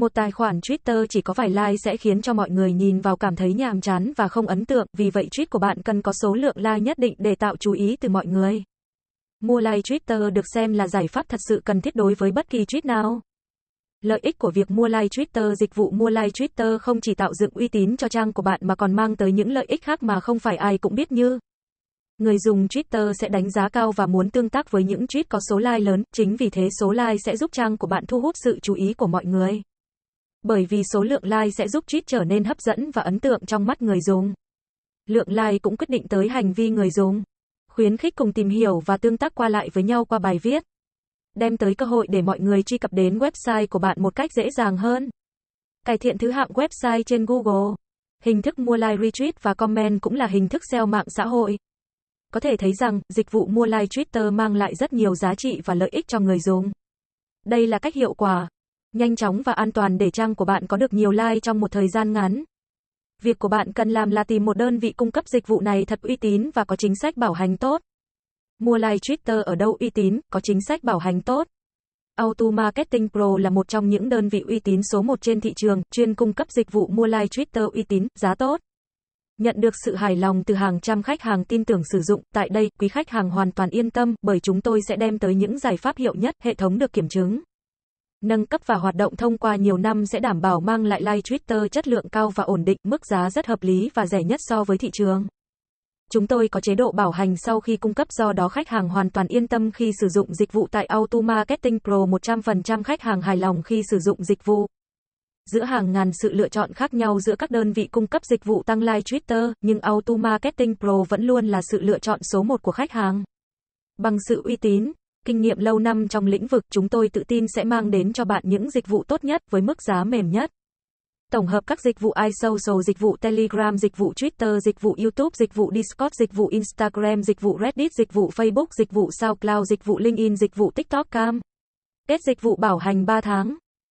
Một tài khoản Twitter chỉ có vài like sẽ khiến cho mọi người nhìn vào cảm thấy nhàm chán và không ấn tượng, vì vậy tweet của bạn cần có số lượng like nhất định để tạo chú ý từ mọi người. Mua like Twitter được xem là giải pháp thật sự cần thiết đối với bất kỳ tweet nào. Lợi ích của việc mua like Twitter Dịch vụ mua like Twitter không chỉ tạo dựng uy tín cho trang của bạn mà còn mang tới những lợi ích khác mà không phải ai cũng biết như Người dùng Twitter sẽ đánh giá cao và muốn tương tác với những tweet có số like lớn, chính vì thế số like sẽ giúp trang của bạn thu hút sự chú ý của mọi người. Bởi vì số lượng like sẽ giúp tweet trở nên hấp dẫn và ấn tượng trong mắt người dùng. Lượng like cũng quyết định tới hành vi người dùng. Khuyến khích cùng tìm hiểu và tương tác qua lại với nhau qua bài viết. Đem tới cơ hội để mọi người truy cập đến website của bạn một cách dễ dàng hơn. Cải thiện thứ hạng website trên Google. Hình thức mua like retweet và comment cũng là hình thức SEO mạng xã hội. Có thể thấy rằng, dịch vụ mua like Twitter mang lại rất nhiều giá trị và lợi ích cho người dùng. Đây là cách hiệu quả nhanh chóng và an toàn để trang của bạn có được nhiều like trong một thời gian ngắn. Việc của bạn cần làm là tìm một đơn vị cung cấp dịch vụ này thật uy tín và có chính sách bảo hành tốt. Mua like Twitter ở đâu uy tín, có chính sách bảo hành tốt. Auto Marketing Pro là một trong những đơn vị uy tín số 1 trên thị trường, chuyên cung cấp dịch vụ mua like Twitter uy tín, giá tốt. Nhận được sự hài lòng từ hàng trăm khách hàng tin tưởng sử dụng, tại đây, quý khách hàng hoàn toàn yên tâm bởi chúng tôi sẽ đem tới những giải pháp hiệu nhất, hệ thống được kiểm chứng nâng cấp và hoạt động thông qua nhiều năm sẽ đảm bảo mang lại live Twitter chất lượng cao và ổn định, mức giá rất hợp lý và rẻ nhất so với thị trường. Chúng tôi có chế độ bảo hành sau khi cung cấp do đó khách hàng hoàn toàn yên tâm khi sử dụng dịch vụ tại Auto Marketing Pro 100% khách hàng hài lòng khi sử dụng dịch vụ. Giữa hàng ngàn sự lựa chọn khác nhau giữa các đơn vị cung cấp dịch vụ tăng like Twitter, nhưng Auto Pro vẫn luôn là sự lựa chọn số 1 của khách hàng. Bằng sự uy tín, Kinh nghiệm lâu năm trong lĩnh vực chúng tôi tự tin sẽ mang đến cho bạn những dịch vụ tốt nhất với mức giá mềm nhất. Tổng hợp các dịch vụ iSocial, dịch vụ Telegram, dịch vụ Twitter, dịch vụ YouTube, dịch vụ Discord, dịch vụ Instagram, dịch vụ Reddit, dịch vụ Facebook, dịch vụ SoundCloud, dịch vụ LinkedIn, dịch vụ TikTok Cam. Kết dịch vụ bảo hành 3 tháng.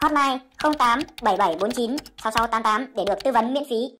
hotline 08 7749 6688 để được tư vấn miễn phí.